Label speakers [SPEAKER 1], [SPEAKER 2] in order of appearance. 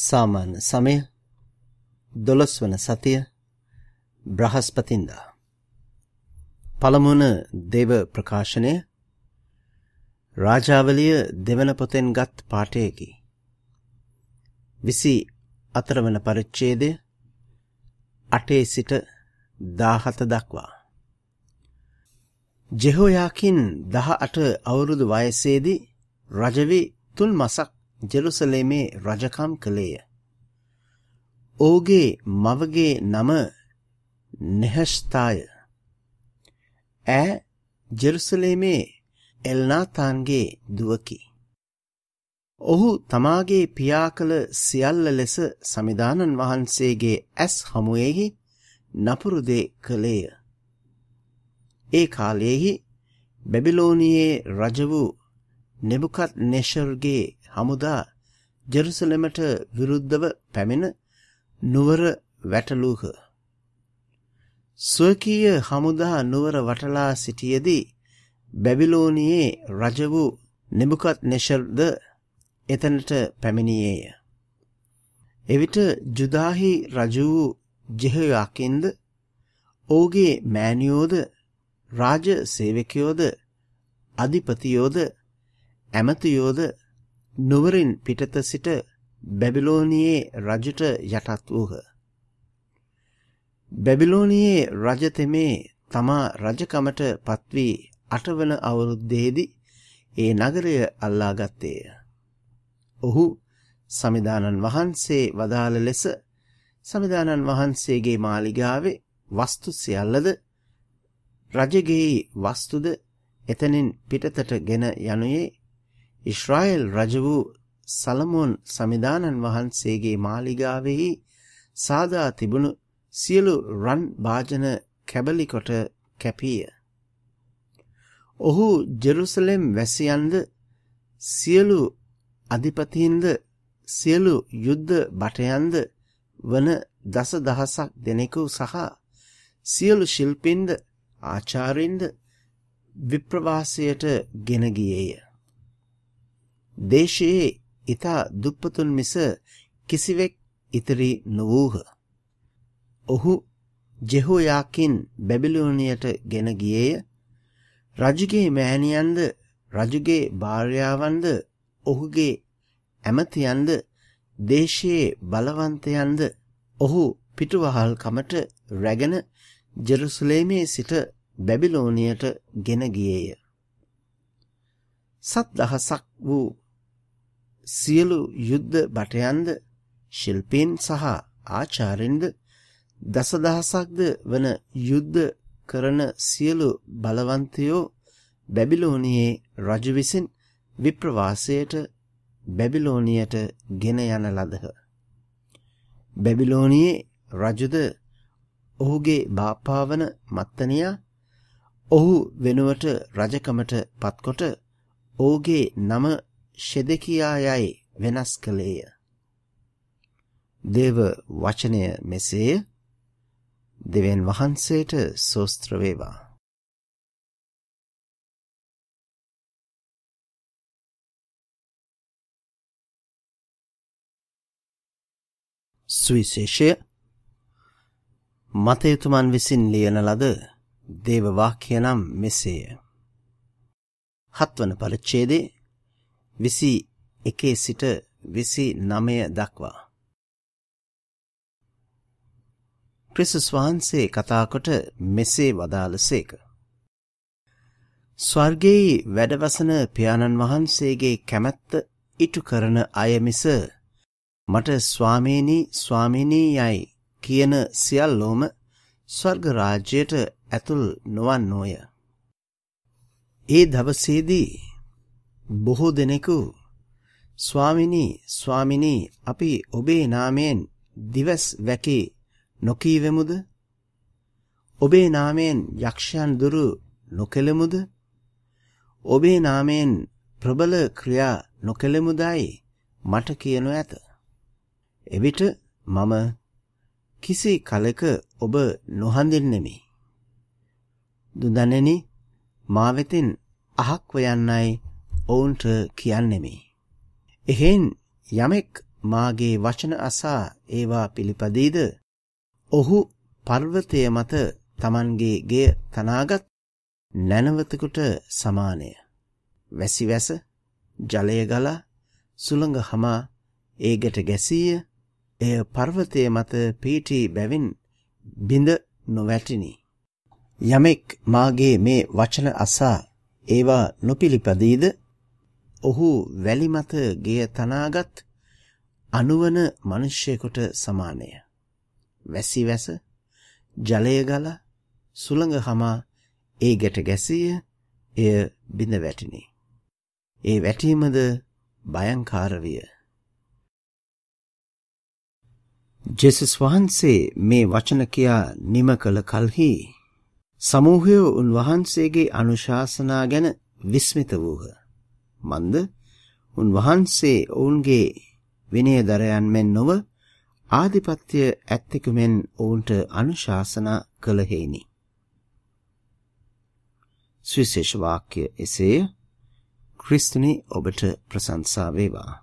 [SPEAKER 1] සාමාන්‍ය සමය දොළොස් වන සතිය බ්‍රහස්පතින්දා. පළමුන දේව ප්‍රකාශනය රාජාවලිය දෙවන පොතෙන් ගත් පාටයකි. විසි අතරවන පරිච්චේදය අටේ සිට දාහත දක්වා. ජෙහෝයාකින් දහ අට අවුරුදු වයසේදී රජවි තුන් මසක් ජෙරුසලේමේ රජකම් කළේය. ඔහුගේ මවගේ නම නෙහස්ථාය. ඈ ජෙරුසලේමේ එල්නාතාන්ගේ දුවකි. ඔහු තමාගේ පියා කළ සියල්ල ලෙස සමිධානන් වහන්සේගේ ඇස් හමුවෙහි නපුරුදේ කළේය. ඒ කාලයෙහි බැබිලෝනියේ රජ වූ නෙබුකත් නෙෂර්ගේ හමුදා ජෙරුසලමට විරුද්ධව පැමිණ නුවර වැටලූහ. ස්වකීය හමුදා නුවර වටලා සිටියදී බැබිලෝනියේ රජ වූ නෙබුකත් නෙෂර්ද එතනට පැමිණියේය. එවිට ජුදාහි රජ වූ ජෙහයාකින්ද ඔහුගේ මෑනියෝද රාජ සේවකයෝද අධිපතියෝද ඇමතියෝද නුවරින් පිටත සිට බැබිලෝනියේ රජුට යටත් වූහ. බැබිලෝනියේ රජ තෙමේ තමා රජකමට පත්වී අටවන අවුරුද්දේදී ඒ නගරය අල්ලාගත්තේය. ඔහු සමිදානන් වහන්සේ වදාළ ලෙස සමිදානන් වහන්සේගේ මාලිගාවේ වස්තු සියල්ලද රජගේ වස්තුද එතනින් පිටතට ගෙන යනුයේ ඊශ්‍රායෙල් රජ වූ සලමොන් සමිදානන් වහන්සේගේ මාලිගාවෙහි සාදා තිබුණු සියලු රන් භාජන කැබලිකොට කැපිය. ඔහු ජෙරුසලෙම් වැසියන්ද සියලු අධිපතින්ද සියලු යුද්ධ බටයන්ද වන දස දහසක් දෙනෙකු සහ සියලු ශිල්පින්ද ආචාරින්ද විප්‍රවාසයට ගෙනගියේය. දේශයේ ඊතා දුප්පතුන් මිස කිසිවෙක් ඉතිරි නොවූහ. ඔහු ජෙහෝයාකින් බැබිලෝනියට ගෙන ගියේය. රජුගේ මෑණියන්ද රජුගේ භාර්යාවන්ද ඔහුගේ ඇමතියන්ද දේශයේ බලවන්තයන්ද ඔහු පිටුවහල් කමට රැගෙන ජෙරුසලේමේ සිට බැබිලෝනියට ගෙන ගියේය. සත් දහසක් වූ සියලු යුද්ධ බටයන්ද ශිල්පීන් සහ ආචාරින්ද දසදහසක්ද වන යුද්ධ කරන සියලු බලවන්තයෝ බැබිලෝනියේ රජු විසින් විප්‍රවාසයට බැබිලෝනියට ගෙන යන ලදහ. බැබිලෝනියේ රජුද ඔහුගේ බාපාවන මත්තනයා ඔහු වෙනුවට රජකමට පත්කොට ඔහුගේ නම ෂෙදකියා යයි වෙනස් කළේය. දේව වචනය මෙසේය. දෙවියන් වහන්සේට සෝස්ත්‍ර වේවා. සුවිශේෂය මතයුතුමන් විසින් ලියන ලද දේවවාක්‍ය නම් මෙසේය. හත්වන පරිච්ඡේදේ විසි එකේ සිට විසි නමය දක්වා. ක්‍රිසුස් වහන්සේ කතාකොට මෙසේ වදාළ සේක. ස්වර්ගෙහි වැඩවසන පියාණන් වහන්සේගේ කැමැත්ත ඉටු කරන අය මිස මට ස්වාමීනී ස්වාමිනී යයි කියන සියල්ලෝම ස්වර්ග රාජ්‍යයට ඇතුල් නොවන්නෝය. ඒ දවසේදී බොහෝ දෙනෙකු ස්වාමිනී ස්වාමිනී අපි ඔබේ නාමයෙන් දිවස් වැකි නොකීවෙමුද ඔබේ නාමයෙන් යක්ෂයන් දුරු නොකෙලෙමුද ඔබේ නාමයෙන් ප්‍රබල ක්‍රියා නොකෙලෙමුදයි මට කියනු ඇත එවිට මම කිසි කලක ඔබ නොහඳින්නෙමි දුදනෙනි මා වෙතින් අහක්ව යන්නයි ඔවුන්ට කියන්නෙමි. එහෙන් යමෙක් මාගේ වචන අසා ඒවා පිළිපදීද ඔහු පර්වතය මත තමන්ගේ ගේ තනාගත් නැනවතකුට සමානය. වැසි වැස ජලය ගලා සුළඟ හමා ඒගට ගැසීය එය පර්වතය මත පීටී බැවින් බිඳ නොවැටිනි. යමෙක් මාගේ මේ වචන අසා ඒවා නොපිළිපදීද ඔහු වැලි මත ගෙය තනාගත් අනුවන මිනිසෙකුට සමානය. වැසි වැස ජලය ගල සුළඟ හමා ඒ ගැට ගැසීය එය බිඳ වැටිනි. ඒ වැටීමද භයංකාර විය. ජෙසුස් වහන්සේ මේ වචන කියා නිම කළ කලෙහි සමූහය උන්වහන්සේගේ අනුශාසනා ගැන විස්මිත වූහ. මන්ද උන්වහන්සේ ඔවුන්ගේ විනයදරයන් මෙන් නොව ආධිපත්‍ය ඇත්තෙකු මෙන් ඔවුන්ට අනුශාසනා කළහෙයිනි. සුවිශේෂ වාක්‍ය එසේය. ක්‍රිස්තුනි ඔබට ප්‍රශංසා වේවා.